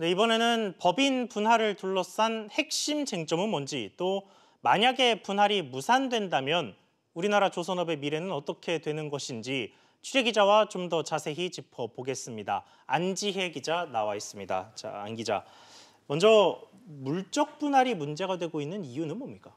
네, 이번에는 법인 분할을 둘러싼 핵심 쟁점은 뭔지 또 만약에 분할이 무산된다면 우리나라 조선업의 미래는 어떻게 되는 것인지 취재 기자와 좀 더 자세히 짚어보겠습니다. 안지혜 기자 나와 있습니다. 자, 안 기자. 먼저 물적 분할이 문제가 되고 있는 이유는 뭡니까?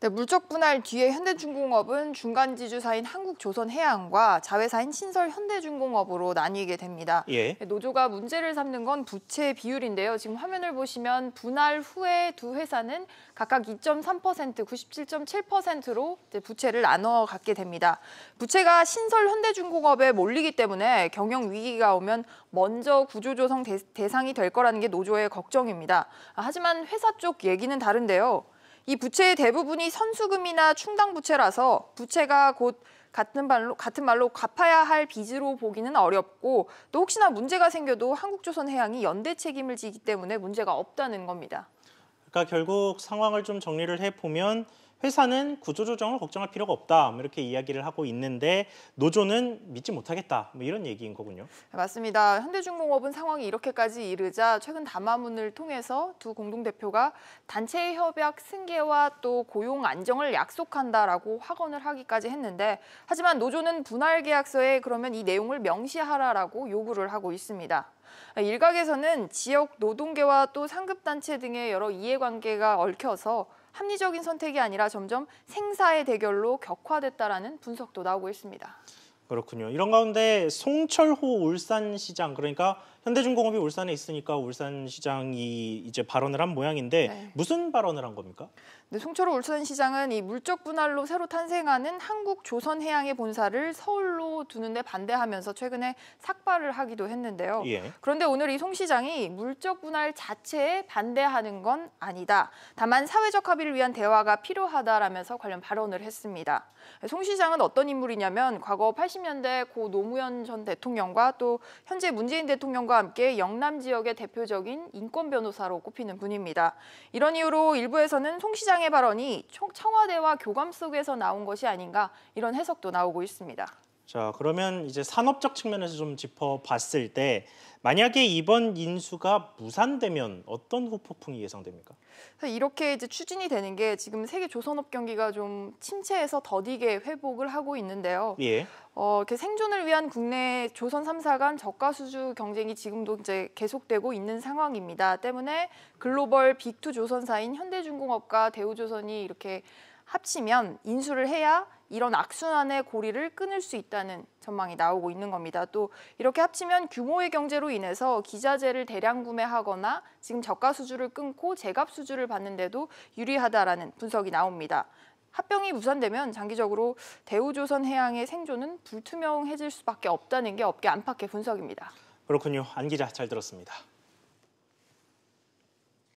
네, 물적 분할 뒤에 현대중공업은 중간 지주사인 한국조선해양과 자회사인 신설현대중공업으로 나뉘게 됩니다. 예. 네, 노조가 문제를 삼는 건 부채 비율인데요. 지금 화면을 보시면 분할 후에 두 회사는 각각 2.3%, 97.7%로 부채를 나눠 갖게 됩니다. 부채가 신설현대중공업에 몰리기 때문에 경영 위기가 오면 먼저 구조조성 대상이 될 거라는 게 노조의 걱정입니다. 아, 하지만 회사 쪽 얘기는 다른데요. 이 부채의 대부분이 선수금이나 충당 부채라서 부채가 곧 같은 말로 같은 말로 갚아야 할 빚으로 보기는 어렵고 또 혹시나 문제가 생겨도 한국조선해양이 연대 책임을 지기 때문에 문제가 없다는 겁니다. 그러니까 결국 상황을 좀 정리를 해 보면 회사는 구조조정을 걱정할 필요가 없다 뭐 이렇게 이야기를 하고 있는데 노조는 믿지 못하겠다 뭐 이런 얘기인 거군요. 맞습니다. 현대중공업은 상황이 이렇게까지 이르자 최근 담화문을 통해서 두 공동대표가 단체 협약 승계와 또 고용 안정을 약속한다라고 확언을 하기까지 했는데 하지만 노조는 분할 계약서에 그러면 이 내용을 명시하라라고 요구를 하고 있습니다. 일각에서는 지역 노동계와 또 상급단체 등의 여러 이해관계가 얽혀서 합리적인 선택이 아니라 점점 생사의 대결로 격화됐다라는 분석도 나오고 있습니다. 그렇군요. 이런 가운데 송철호 울산시장 그러니까 현대중공업이 울산에 있으니까 울산시장이 이제 발언을 한 모양인데 네. 무슨 발언을 한 겁니까? 네, 송철호 울산시장은 이 물적 분할로 새로 탄생하는 한국 조선해양의 본사를 서울로 두는데 반대하면서 최근에 삭발을 하기도 했는데요. 예. 그런데 오늘 이 송 시장이 물적 분할 자체에 반대하는 건 아니다. 다만 사회적 합의를 위한 대화가 필요하다라면서 관련 발언을 했습니다. 송 시장은 어떤 인물이냐면 과거 80년대 고 노무현 전 대통령과 또 현재 문재인 대통령과 함께 영남 지역의 대표적인 인권 변호사로 꼽히는 분입니다. 이런 이유로 일부에서는 송 시장의 발언이 청와대와 교감 속에서 나온 것이 아닌가 이런 해석도 나오고 있습니다. 자, 그러면 이제 산업적 측면에서 좀 짚어봤을 때 만약에 이번 인수가 무산되면 어떤 후폭풍이 예상됩니까? 이렇게 이제 추진이 되는 게 지금 세계 조선업 경기가 좀 침체에서 더디게 회복을 하고 있는데요. 예. 어, 이렇게 생존을 위한 국내 조선 3사간 저가 수주 경쟁이 지금도 이제 계속되고 있는 상황입니다. 때문에 글로벌 빅투 조선사인 현대중공업과 대우조선이 이렇게 합치면 인수를 해야 이런 악순환의 고리를 끊을 수 있다는 전망이 나오고 있는 겁니다. 또 이렇게 합치면 규모의 경제로 인해서 기자재를 대량 구매하거나 지금 저가 수주를 끊고 제값 수주를 받는데도 유리하다라는 분석이 나옵니다. 합병이 무산되면 장기적으로 대우조선 해양의 생존은 불투명해질 수밖에 없다는 게 업계 안팎의 분석입니다. 그렇군요. 안 기자 잘 들었습니다.